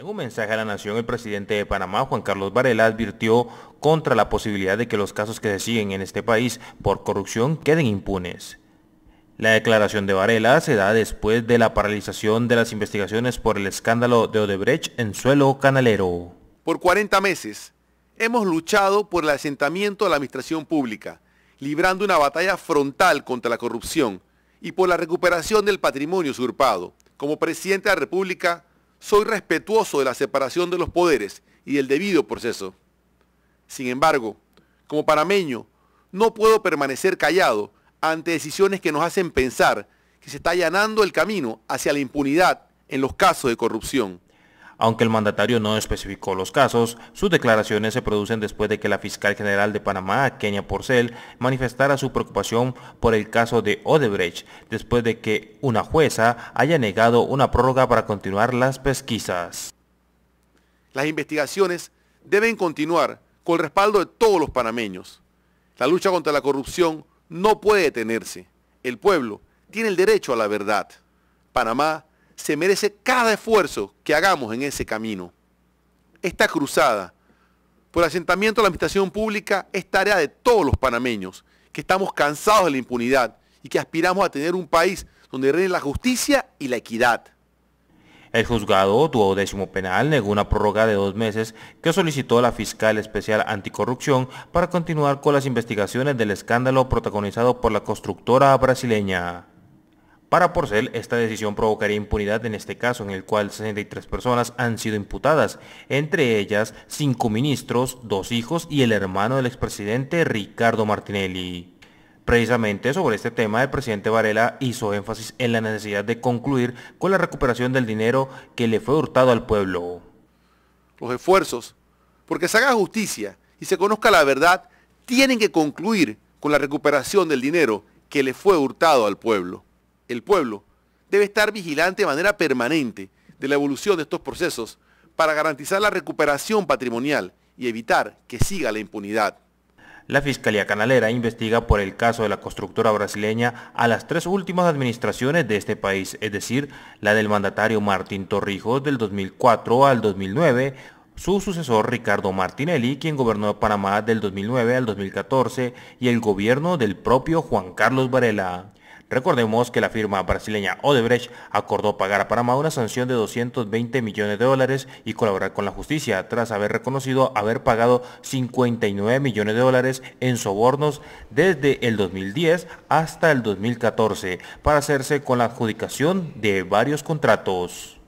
En un mensaje a la nación, el presidente de Panamá, Juan Carlos Varela, advirtió contra la posibilidad de que los casos que se siguen en este país por corrupción queden impunes. La declaración de Varela se da después de la paralización de las investigaciones por el escándalo de Odebrecht en suelo canalero. Por 40 meses hemos luchado por el asentamiento de la administración pública, librando una batalla frontal contra la corrupción y por la recuperación del patrimonio usurpado. Como presidente de la República, soy respetuoso de la separación de los poderes y del debido proceso. Sin embargo, como panameño, no puedo permanecer callado ante decisiones que nos hacen pensar que se está allanando el camino hacia la impunidad en los casos de corrupción. Aunque el mandatario no especificó los casos, sus declaraciones se producen después de que la fiscal general de Panamá, Kenia Porcel, manifestara su preocupación por el caso de Odebrecht, después de que una jueza haya negado una prórroga para continuar las pesquisas. Las investigaciones deben continuar con el respaldo de todos los panameños. La lucha contra la corrupción no puede detenerse. El pueblo tiene el derecho a la verdad. Panamá se merece cada esfuerzo que hagamos en ese camino. Esta cruzada por el asentamiento de la administración pública es tarea de todos los panameños, que estamos cansados de la impunidad y que aspiramos a tener un país donde reine la justicia y la equidad. El juzgado duodécimo penal negó una prórroga de dos meses que solicitó la fiscal especial anticorrupción para continuar con las investigaciones del escándalo protagonizado por la constructora brasileña. Para Porcel, esta decisión provocaría impunidad en este caso, en el cual 63 personas han sido imputadas, entre ellas cinco ministros, dos hijos y el hermano del expresidente Ricardo Martinelli. Precisamente sobre este tema, el presidente Varela hizo énfasis en la necesidad de concluir con la recuperación del dinero que le fue hurtado al pueblo. Los esfuerzos, porque se haga justicia y se conozca la verdad, tienen que concluir con la recuperación del dinero que le fue hurtado al pueblo el pueblo, debe estar vigilante de manera permanente de la evolución de estos procesos para garantizar la recuperación patrimonial y evitar que siga la impunidad. La Fiscalía Canalera investiga por el caso de la constructora brasileña a las tres últimas administraciones de este país, es decir, la del mandatario Martín Torrijos del 2004 al 2009, su sucesor Ricardo Martinelli, quien gobernó Panamá del 2009 al 2014, y el gobierno del propio Juan Carlos Varela. Recordemos que la firma brasileña Odebrecht acordó pagar a Panamá una sanción de 220 millones de dólares y colaborar con la justicia tras haber reconocido haber pagado 59 millones de dólares en sobornos desde el 2010 hasta el 2014 para hacerse con la adjudicación de varios contratos.